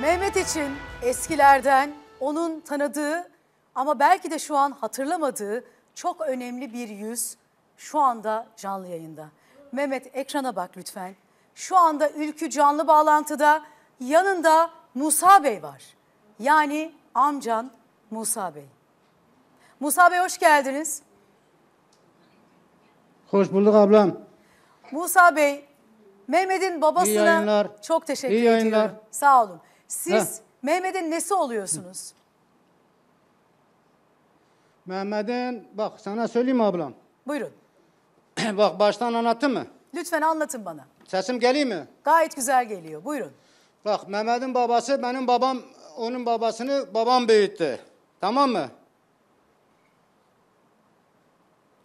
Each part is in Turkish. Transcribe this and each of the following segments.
Mehmet için eskilerden onun tanıdığı ama belki de şu an hatırlamadığı çok önemli bir yüz şu anda canlı yayında. Mehmet ekrana bak lütfen. Şu anda Ülkü canlı bağlantıda yanında Musa Bey var. Yani amcan Musa Bey. Musa Bey hoş geldiniz. Hoş bulduk ablam. Musa Bey, Mehmet'in babasına çok teşekkür ediyorum. yayınlar. Sağ olun. Siz Heh. Mehmet'in nesi oluyorsunuz? Mehmet'in bak sana söyleyeyim ablam. Buyurun. bak baştan anlattın mı? Lütfen anlatın bana. Sesim geliyor mu? Gayet güzel geliyor. Buyurun. Bak Mehmet'in babası benim babam onun babasını babam büyüttü. Tamam mı?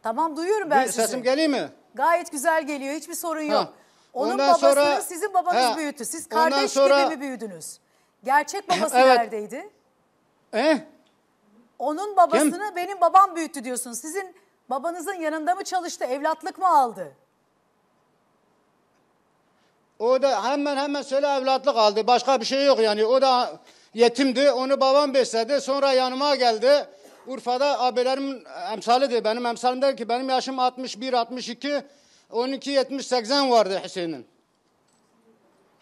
Tamam duyuyorum ben sizi. Sesim geliyor mu? Gayet güzel geliyor. Hiçbir sorun yok. Ha. Onun ondan babasını sonra, sizin babanız he, büyüttü. Siz kardeş sonra, gibi mi büyüdünüz? Gerçek babası Evet. neredeydi? Eh, Onun babasını benim babam büyüttü diyorsun. Sizin babanızın yanında mı çalıştı, evlatlık mı aldı? o da hemen hemen söyle evlatlık aldı. Başka bir şey yok yani. O da yetimdi. Onu babam besledi. Sonra yanıma geldi. Urfa'da abilerimin emsalidir. Benim emsalim der ki benim yaşım 61, 62, 12, 70, 80 vardı Hüseyin'in.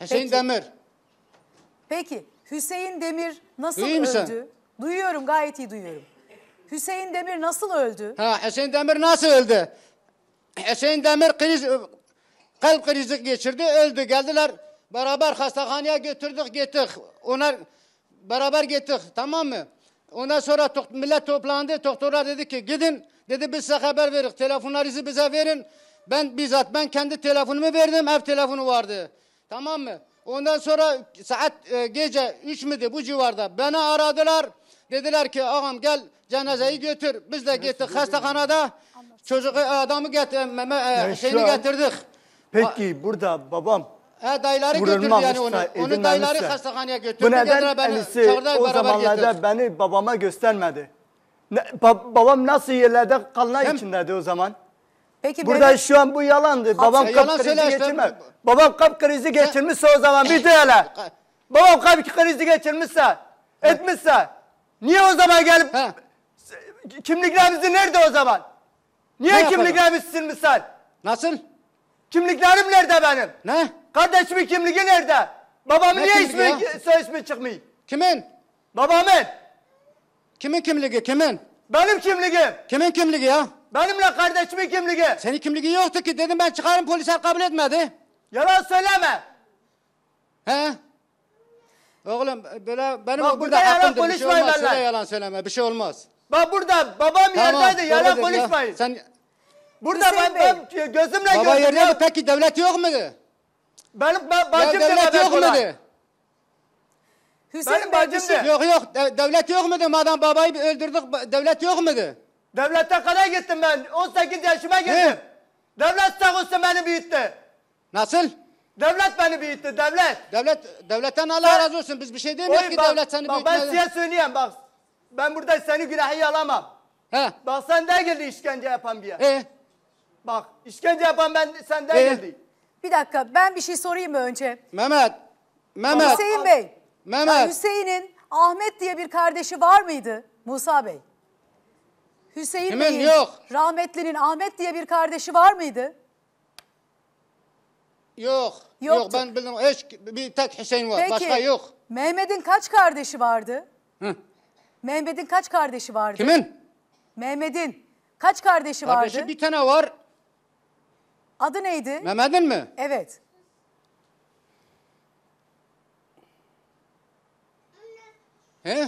Hüseyin Peki. Demir. Peki Hüseyin Demir nasıl İyi öldü? misin? Duyuyorum gayet iyi duyuyorum. Hüseyin Demir nasıl öldü? Ha, Hüseyin Demir nasıl öldü? Hüseyin Demir kriz, kalp krizi geçirdi, öldü. Geldiler beraber hastahaneye götürdük, gittik. Onlar beraber gittik, tamam mı? Ondan sonra to millet toplandı, doktorlar dedi ki gidin. Dedi biz size haber verik, telefonlarınızı bize verin. Ben bizzat ben kendi telefonumu verdim, ev telefonu vardı. Tamam mı? Ondan sonra saat e, gece 3 müydü bu civarda beni aradılar. Dediler ki ağam gel cenazeyi götür. Biz de gittik hastahanada. Çocuk e, adamı getir, e, meme, e, şeyini getirdik. Peki burada babam He dayıları götürdü yani onu. Onu dayıları hastahaneye götürdü. Bu neden Elisi o zamanlarda getirdi. beni babama göstermedi? Ne, bab babam nasıl yerlerde kalma içindeydi o zaman? Peki Burada böyle... şu an bu yalandı. Babam ya, kap yalan krizi geçirmez. Babam kap krizi geçirmişse o zaman bir de hele. Babam kalp krizi geçirmişse, etmişse niye o zaman gelip kimliklerimizi nerede o zaman? Niye ne kimliklerimi silmişsen? Nasıl? Kimliklerim nerede benim? Ne? Kardeşimin kimliği nerede? Babamın ne niye ismi, ya? soy ismi çıkmıyor? Kimin? Babamın. Kimin kimliği? Kimin? Benim kimliğim. Kimin kimliği ya? Benimle kardeşimin kimliği. Senin kimliği yoktu ki dedim ben çıkarım polisler kabul etmedi. Yalan söyleme. He? Oğlum böyle benim Bak, burada hakkım bir şey olmaz. Söyle yalan söyleme bir şey olmaz. Bak burada babam tamam, yerdeydi yalan polis Ya. Sen... Burada Hüseyin ben, ben gözümle Baba gördüm. Baba yerdeydi peki devlet yok muydu? Benim ben, bacım ya devlet yok muydu? Hüseyin Benim Bey, bacım de. Yok yok devlet yok muydu madem babayı öldürdük devlet yok muydu? Devlete kadar gittim ben. 18 yaşıma gittim. He. Devlet sağ olsun beni büyüttü. Nasıl? Devlet beni büyüttü, devlet. Devlet, devletten Allah razı olsun. Biz bir şey demiyoruz ki bak, devlet seni büyütmedi. Ben size söyleyeyim bak. Ben burada seni günahı alamam. He. Bak sen değildin işkence yapan bir yer. Ee? Bak işkence yapan ben sen değildin. E? Bir dakika ben bir şey sorayım mı önce? Mehmet, Mehmet. Hüseyin Bey. Mehmet. Hüseyin'in Ahmet diye bir kardeşi var mıydı Musa Bey? Hüseyin Hemen Bey'in yok. rahmetlinin Ahmet diye bir kardeşi var mıydı? Yok. Yoktu. Yok ben bildim. Hiç bir tek Hüseyin var. Peki, Başka yok. Mehmet'in kaç kardeşi vardı? Hı. Mehmet'in kaç kardeşi vardı? Kimin? Mehmet'in kaç kardeşi vardı? Kardeşi bir tane var. Adı neydi? Mehmet'in mi? Evet. He?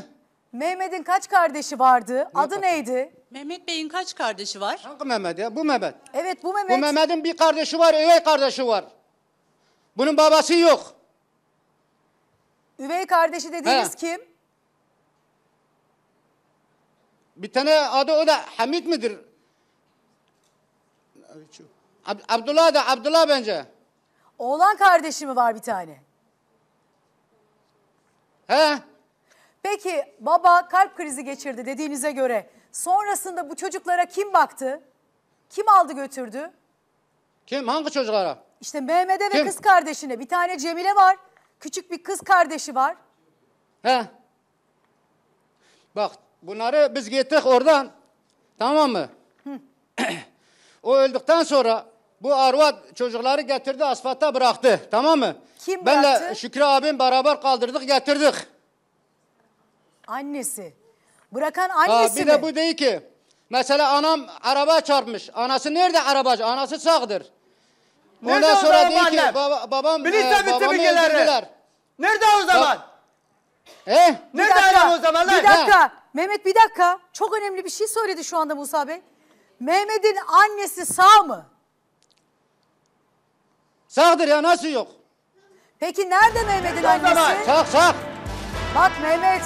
Mehmet'in kaç kardeşi vardı? Adı neydi? Mehmet Bey'in kaç kardeşi var? Hangi Mehmet ya? Bu Mehmet. Evet bu Mehmet. Bu Mehmet'in bir kardeşi var, üvey kardeşi var. Bunun babası yok. Üvey kardeşi dediğiniz He. kim? Bir tane adı o da Hamit midir? Ab Abdullah da Abdullah bence. Oğlan kardeşi mi var bir tane? He. Peki baba kalp krizi geçirdi dediğinize göre Sonrasında bu çocuklara kim baktı? Kim aldı götürdü? Kim? Hangi çocuklara? İşte Mehmet'e ve kız kardeşine. Bir tane Cemile var. Küçük bir kız kardeşi var. He. Bak bunları biz getirdik oradan. Tamam mı? o öldükten sonra bu arvat çocukları getirdi asfalta bıraktı. Tamam mı? Kim bıraktı? Benle bıraktı? Şükrü abim beraber kaldırdık getirdik. Annesi. Bırakan annesi Aa, bir mi? de bu değil ki. Mesela anam araba çarpmış. Anası nerede arabacı? Anası sağdır. Nerede Ondan o sonra zaman değil ki baba, babam, Bilinç e, bitti babamı tepkileri. öldürdüler. Nerede o zaman? He? Eh? Bir Nerede dakika, o zaman lan? Bir dakika. Mehmet bir dakika. Çok önemli bir şey söyledi şu anda Musa Bey. Mehmet'in annesi sağ mı? Sağdır ya nasıl yok? Peki nerede Mehmet'in annesi? Sağ sağ. Bak Mehmet.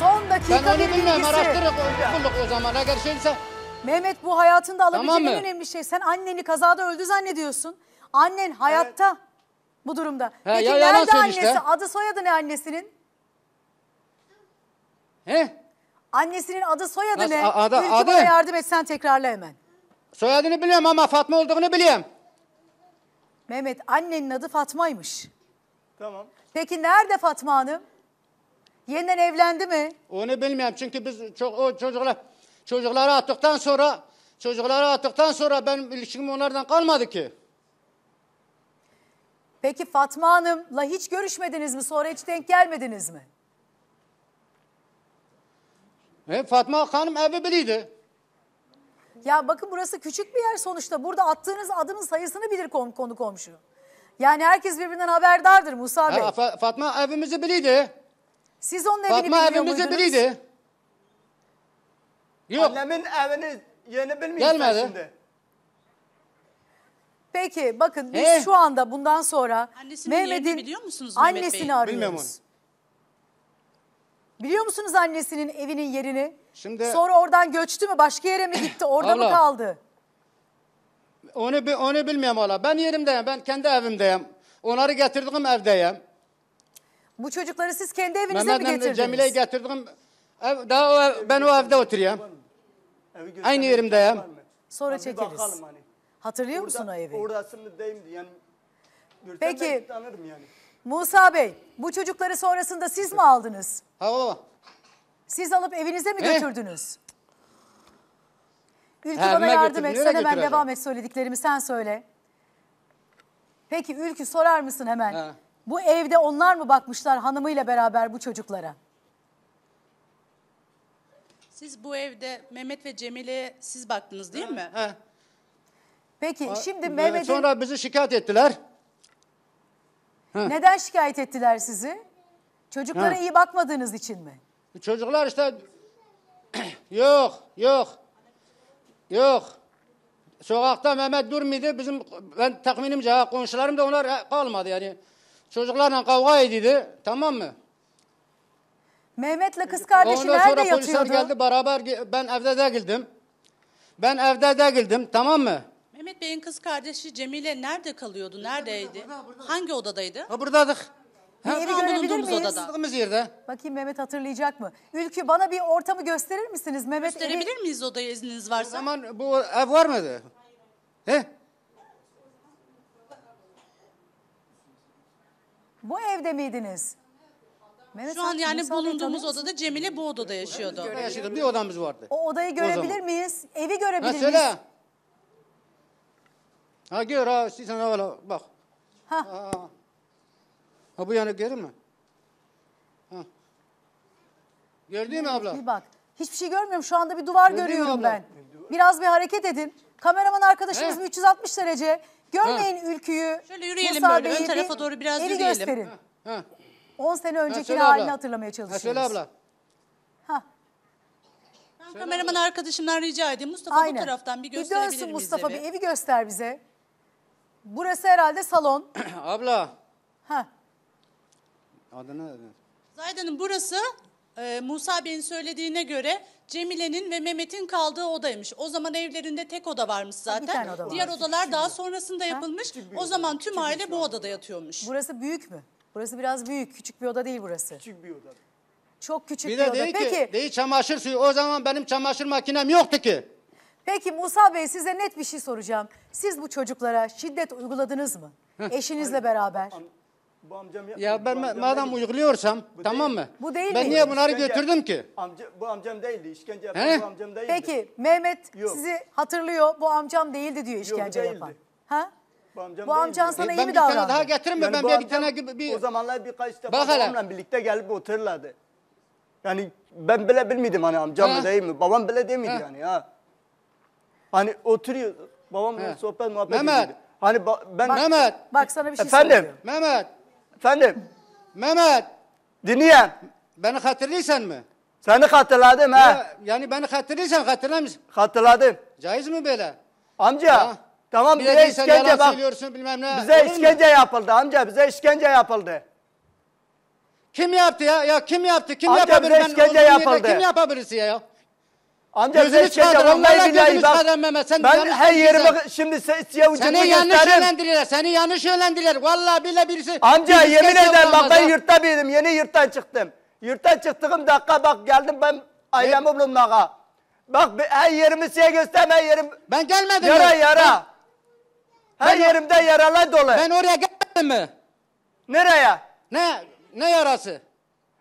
Son dakika Ben onu bir bilmem. bilgisi. Araştırırız bulduk o zaman. Eğer şeyse Mehmet bu hayatında alabileceğin Tamam en önemli şey. Sen anneni kazada öldü zannediyorsun. Annen hayatta bu durumda. Peki ya nerede annesi? işte. Adı soyadı ne annesinin? he? Annesinin adı soyadı Nasıl? ne? adı- Ülkü adı? bana yardım etsen tekrarla hemen. Soyadını biliyorum ama Fatma olduğunu biliyorum. Mehmet annenin adı Fatma'ymış. Tamam. Peki nerede Fatma Hanım? Yeniden evlendi mi? Onu bilmiyorum çünkü biz çok o çocuklar çocukları attıktan sonra çocukları attıktan sonra benim ilişkim onlardan kalmadı ki. Peki Fatma Hanım'la hiç görüşmediniz mi? Sonra hiç denk gelmediniz mi? E, Fatma Hanım evi biliydi. Ya bakın burası küçük bir yer sonuçta. Burada attığınız adının sayısını bilir konu komşu. Yani herkes birbirinden haberdardır Musa Bey. Ha, Fa- Fatma evimizi biliydi. Siz onun evini Fatma biliyor muydunuz? evimizde biriydi. Yok. Annemin evini yeni bilmiyorsun şimdi. Peki bakın biz Ee? şu anda bundan sonra Annesinin yerini biliyor musunuz Mehmet Bey? annesini arıyoruz. Bilmiyorum Biliyor musunuz annesinin evinin yerini? Şimdi Sonra oradan göçtü mü başka yere mi gitti orada mı kaldı? onu bi- onu bilmiyorum hala. Ben yerimdeyim. Ben kendi evimdeyim. Onları getirdiğim evdeyim. Bu çocukları siz kendi evinize Mehmet mi getirdiniz? Cemile'yi getirdim. Ev, daha o ev, ben o evde oturuyorum. Aynı yerimdeyim. Sonra Abi çekeriz. hani. Hatırlıyor Orada, musun o evi? Orasını deyimdi yani. Peki. yani. Musa Bey, bu çocukları sonrasında siz mi aldınız? Ha baba. Siz alıp evinize mi He? götürdünüz? Ülkü Ha, bana yardım et. Sen hemen devam et söylediklerimi sen söyle. Peki Ülkü sorar mısın hemen? Ha. Bu evde onlar mı bakmışlar hanımıyla beraber bu çocuklara? Siz bu evde Mehmet ve Cemile siz baktınız değil mi? Ha. Peki şimdi Mehmet'in Sonra bizi şikayet ettiler. Ha. neden şikayet ettiler sizi? Çocuklara Ha. iyi bakmadığınız için mi? Çocuklar işte yok yok yok. Sokakta Mehmet durmuyordu. Bizim ben tahminimce ha, komşularım da onlar kalmadı yani. Çocuklarla kavga ediydi, Tamam mı? Mehmet'le kız kardeşi Ondan nerede sonra polisler yatıyordu? geldi beraber ben evde de değildim. Ben evde de değildim tamam mı? Mehmet Bey'in kız kardeşi Cemile nerede kalıyordu? Neredeydi? Hangi odadaydı? Ha buradadık. Ha, Bir evi görebilir bulunduğumuz miyiz? yerde. Bakayım Mehmet hatırlayacak mı? Ülkü bana bir ortamı gösterir misiniz? Mehmet evi- Gösterebilir miyiz odaya izniniz O varsa? zaman bu ev var mıydı? He? Bu evde miydiniz? Mehmet Şu an yani bulunduğumuz odada Cemile bu odada yaşıyordu. Böyle yaşıyordum. Bir odamız vardı. O odayı görebilir zaman. miyiz? Evi görebilir Ha miyiz? söyle. Ha gör ha istiyorsan havala bak. Ha. Ha. Ha bu yana görür mü? Gördün mü abla? Bir bak. Hiçbir şey görmüyorum. Şu anda bir duvar Gördün görüyorum ben. Biraz bir hareket edin. Kameraman arkadaşımız He? 360 derece Görmeyin ülküyü. Şöyle yürüyelim Musa böyle Bey'i ön tarafa doğru biraz eli yürüyelim. gösterin. Ha. Ha. 10 sene önceki söyle halini abla. hatırlamaya Ha, çalışıyoruz. abla. Hah, Ben kameraman arkadaşımdan rica edeyim. Mustafa aynen. bu taraftan bir gösterebilir miyiz? dönsün Mustafa evi? bir evi göster bize. Burası herhalde salon. abla. Ha. Adını Zaydan'ın burası e, Musa Bey'in söylediğine göre Cemile'nin ve Mehmet'in kaldığı odaymış. O zaman evlerinde tek oda varmış zaten. oda Diğer var. odalar daha sonrasında yapılmış. O zaman tüm aile bu odada yatıyormuş. Burası büyük mü? Burası biraz büyük. Küçük bir oda değil burası. Küçük bir oda. Çok küçük bir, bir oda. dedi Peki, ki dedi çamaşır suyu o zaman benim çamaşır makinem yoktu ki. peki Musa Bey size net bir şey soracağım. Siz bu çocuklara şiddet uyguladınız mı? Eşinizle beraber. Bu amcam Ya ben madem uyguluyorsam Bu tamam değil. mı? Bu değil ben mi? niye bunları İşkence- götürdüm ki? Amca, bu amcam değildi. İşkence yapan He? bu amcam değildi. Peki Mehmet Yok. sizi hatırlıyor. Bu amcam değildi diyor işkence değildi. yapan. Ha? Bu amcam Bu amcan değildi. sana- e, iyi ben mi bir tane daha getirir mi? Yani ben bir amcam tane gibi bir... O zamanlar birkaç defa Bak babamla birlikte gelip otururlardı. Yani ben bile bilmedim hani amcam Ha. mı değil mi? Babam bile demedi Ha. yani ha. Hani oturuyor. Babamla sohbet muhabbet Mehmet. Hani ben... Mehmet. bak sana bir şey Efendim? Mehmet. Efendim? Mehmet. Dinleyen. Beni hatırlıyorsan mı? Seni hatırladım ha. Ya, yani beni hatırlıyorsan hatırlamışsın. Hatırladım. Caiz mi böyle? Amca. Ha. Tamam bize de işkence bak. bilmem ne. Bize Olur işkence mu? yapıldı amca bize işkence yapıldı. Kim yaptı ya? Ya kim yaptı? Kim amca yapabilir? Bize işkence ben, yapıldı. Kim yapabilirsin ya? Amca Gözünü çıkardı. Vallahi gözünü çıkardı Mehmet. ben yanlış her yerime şimdi se yavucumu Seni yanlış gösteririm. yönlendiler. Seni yanlış yönlendiler. Vallahi bile birisi. Amca birisi yemin ederim bak ben yurtta biriydim. Yeni yurttan çıktım. Yurttan çıktığım dakika bak geldim ben ailemi buldum bulunmaya. Bak her yerimi size gösterme her yerim. Ben gelmedim. Yara mi? yara. Ben, her ben, yerimde yaralar dolu. Ben oraya gelmedim mi? Nereye? Ne? Ne yarası?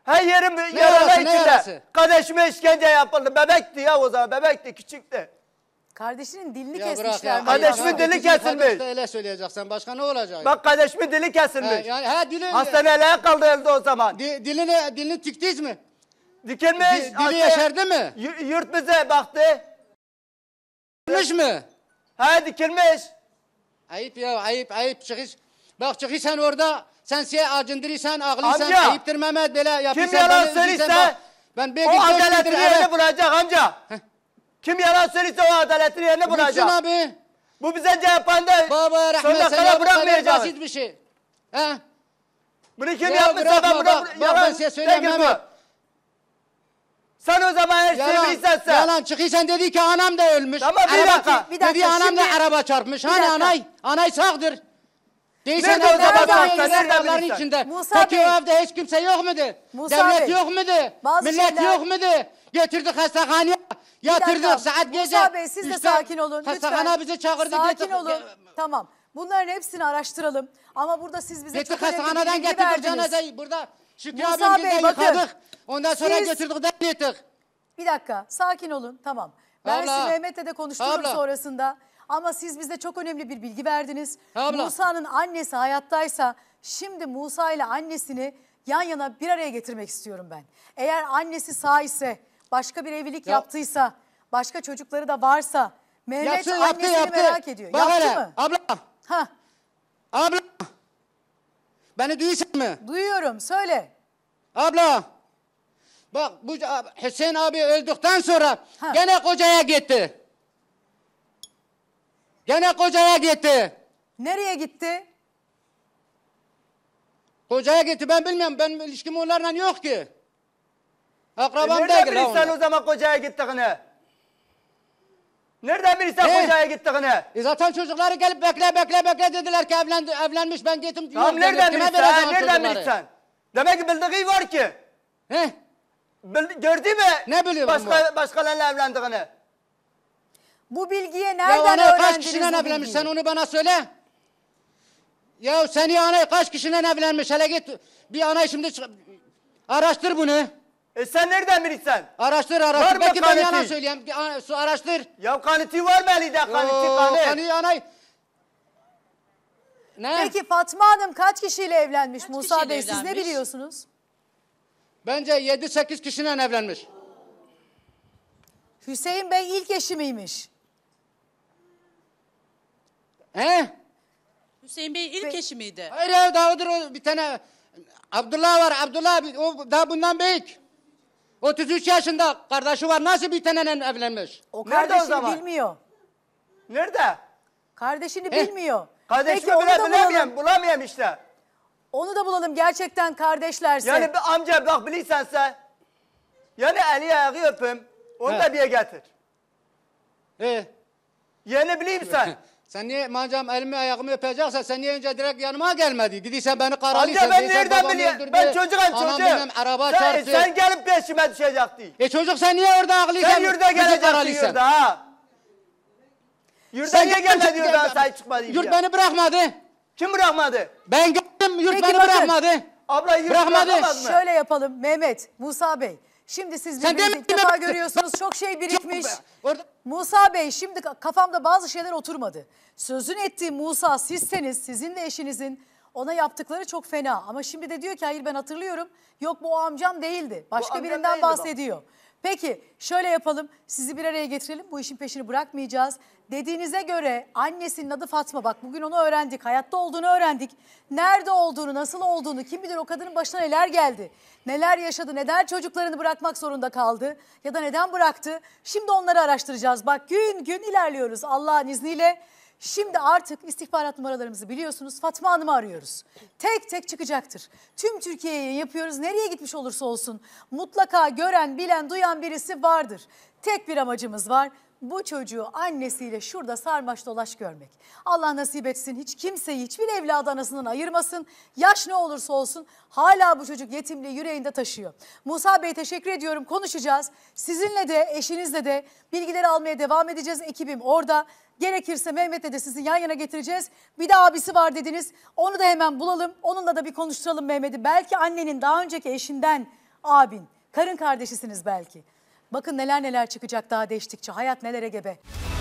Her yerim yaralı yarası, içinde. Ne Kardeşime işkence yapıldı. Bebekti ya o zaman. Bebekti küçüktü. Kardeşinin dilini ya kesmişler. Kardeşimin dili kesilmiş. Öyle söyleyeceksen Başka ne olacak? Bak kardeşimin dili kesilmiş. He, yani, he, dilin, Hastaneye elde o zaman. Di, dilini, dilini tiktiz mi? Dikilmiş. Di, dili hastaya, yeşerdi mi? Yurt bize baktı. Dikilmiş mi? Ha dikilmiş. Ayıp ya ayıp ayıp çıkış. Bak çıkışsan orada sen siye şey acındırırsan, ağlıysan, ayıptır Mehmet böyle yapıyorsan. Kim yalan söylerse ben belki o adaletini yerine bulacak amca. Heh. Kim yalan söylerse o adaletini yerine bulacak. Bulsun abi. Bu bize CHP'nde Baba rahmet sana bırakmayacağız. Basit bir şey. He? Bunu kim ya yapmışsa ben bunu bak, yalan. Bak ben size söyleyeyim Mehmet. Sen o zaman her şeyi bilirsen sen. Yalan çıkıyorsan dedi ki anam da ölmüş. Tamam bir araba, dakika. Bir dakika. Dedi anam da araba çarpmış. Hani anay? Anay sağdır. Değilsen Nerede o evde zaman zaten? Nerede Peki Bey. o evde hiç kimse yok muydu? Musa Devlet Bey. yok muydu? Bazı Millet şeyler- yok muydu? Götürdük hastahaneye. dakika. Yatırdık saat Musa gece. Bey, siz de üçte sakin olun. Hastahana bizi çağırdı. Sakin getirdi. olun. Tamam. Bunların hepsini araştıralım. Ama burada siz bize Gittik çok önemli bir bilgi verdiniz. cenazeyi. Burada Şükrü Musa abim Bey, bakın. yıkadık. Ondan sonra Siz- götürdük defnettik. Bir dakika sakin olun tamam. Ben Abla. sizi Mehmet'le de konuştururum Abla. sonrasında. Ama siz bize çok önemli bir bilgi verdiniz. Musa'nın annesi hayattaysa şimdi Musa ile annesini yan yana bir araya getirmek istiyorum ben. Eğer annesi sağ ise, başka bir evlilik Ya- yaptıysa, başka çocukları da varsa Mehmet Yapsın, yaptı annesini yaptı. merak ediyor. Bak yaptı mı? Abla. Ha, Abla. Beni duyuyorsun mu? duyuyorum söyle. Abla. Bak bu Hüseyin abi öldükten sonra Ha. gene kocaya gitti. Gene kocaya gitti. Nereye gitti? Kocaya gitti ben bilmiyorum. Ben ilişkim onlarla yok ki. Akrabam da e değil. Nereden bilirsen o zaman kocaya gittiğini? Nereden bilirsen ne? kocaya gittiğini? E zaten çocukları gelip bekle bekle bekle dediler ki evlendi, evlenmiş ben gittim. Tamam yok, nereden bilirsen? Ha, nereden çocukları? bilirsen? Demek ki bildiği var ki. He? Bildi, gördü mü? Ne biliyor Başka, başkalarıyla evlendiğini? Bu bilgiye Ya nereden anayı kaç öğrendiniz kişiden bu evlenmiş sen onu bana söyle. Ya seni ya anayı kaç kişiden evlenmiş hele git bir anayı şimdi araştır bunu. E sen nereden bilirsen? Araştır Var araştır. mı Belki ben kanıtı? yalan söyleyeyim. su Araştır. Ya kanıtı var mı elinde kanıtı kanı? Kanı anay. Ne? Peki Fatma Hanım kaç kişiyle evlenmiş Kaç Musa kişiyle Bey? Siz ne biliyorsunuz? Bence yedi sekiz kişiden evlenmiş. Hüseyin Bey ilk eşi miymiş? He? Hüseyin Bey ilk eşi miydi? Hayır ya daha odur o bir tane Abdullah var Abdullah o daha bundan büyük. 33 yaşında kardeşi var nasıl bir tane evlenmiş? O Nerede o kardeşini bilmiyor. Nerede? Kardeşini bilmiyor. Kardeşini Peki, onu bile bulamıyorum işte. Onu da bulalım gerçekten kardeşlerse. Yani bir amca bak bilirsen sen. Yani eli ayağı öpüm. Onu He. da bir getir. He. Yeni bileyim sen. Sen niye mancam elimi ayağımı öpeceksen sen niye önce direkt yanıma gelmedi? Gidiysen beni karalıysan. Amca ben nereden biliyorum? Ben çocuğum çocuğum. Benim, araba sen, çarptı. Sen gelip peşime düşecektin. E çocuk sen niye orada ağlıysan? Sen yurda geleceksin yurda ha. Yurda sen niye gelmedin yurda sen çıkmadın? Yurt ya. beni bırakmadı. Kim bırakmadı? Ben gittim yurt Peki, beni bırakmadı. Abla yurt bırakmadı. bırakmadı. Şöyle yapalım Mehmet, Musa Bey. Şimdi siz birbirinizi ilk defa görüyorsunuz. Çok şey birikmiş. Musa Bey şimdi kafamda bazı şeyler oturmadı. Sözün ettiği Musa sizseniz, sizin de eşinizin ona yaptıkları çok fena. Ama şimdi de diyor ki hayır ben hatırlıyorum. Yok bu o amcam değildi. Başka amcam birinden değildi bu. bahsediyor. Peki şöyle yapalım sizi bir araya getirelim bu işin peşini bırakmayacağız. Dediğinize göre annesinin adı Fatma bak bugün onu öğrendik hayatta olduğunu öğrendik. Nerede olduğunu nasıl olduğunu kim bilir o kadının başına neler geldi. Neler yaşadı neden çocuklarını bırakmak zorunda kaldı ya da neden bıraktı. Şimdi onları araştıracağız bak gün gün ilerliyoruz Allah'ın izniyle. Şimdi artık istihbarat numaralarımızı biliyorsunuz. Fatma Hanım'ı arıyoruz. Tek tek çıkacaktır. Tüm Türkiye'ye yapıyoruz. Nereye gitmiş olursa olsun mutlaka gören, bilen, duyan birisi vardır. Tek bir amacımız var bu çocuğu annesiyle şurada sarmaş dolaş görmek. Allah nasip etsin hiç kimseyi hiçbir evlad anasından ayırmasın. Yaş ne olursa olsun hala bu çocuk yetimliği yüreğinde taşıyor. Musa Bey teşekkür ediyorum konuşacağız. Sizinle de eşinizle de bilgileri almaya devam edeceğiz. Ekibim orada. Gerekirse Mehmet'le de sizi yan yana getireceğiz. Bir de abisi var dediniz. Onu da hemen bulalım. Onunla da bir konuşturalım Mehmet'i. Belki annenin daha önceki eşinden abin. Karın kardeşisiniz belki. Bakın neler neler çıkacak daha değiştikçe. Hayat nelere gebe.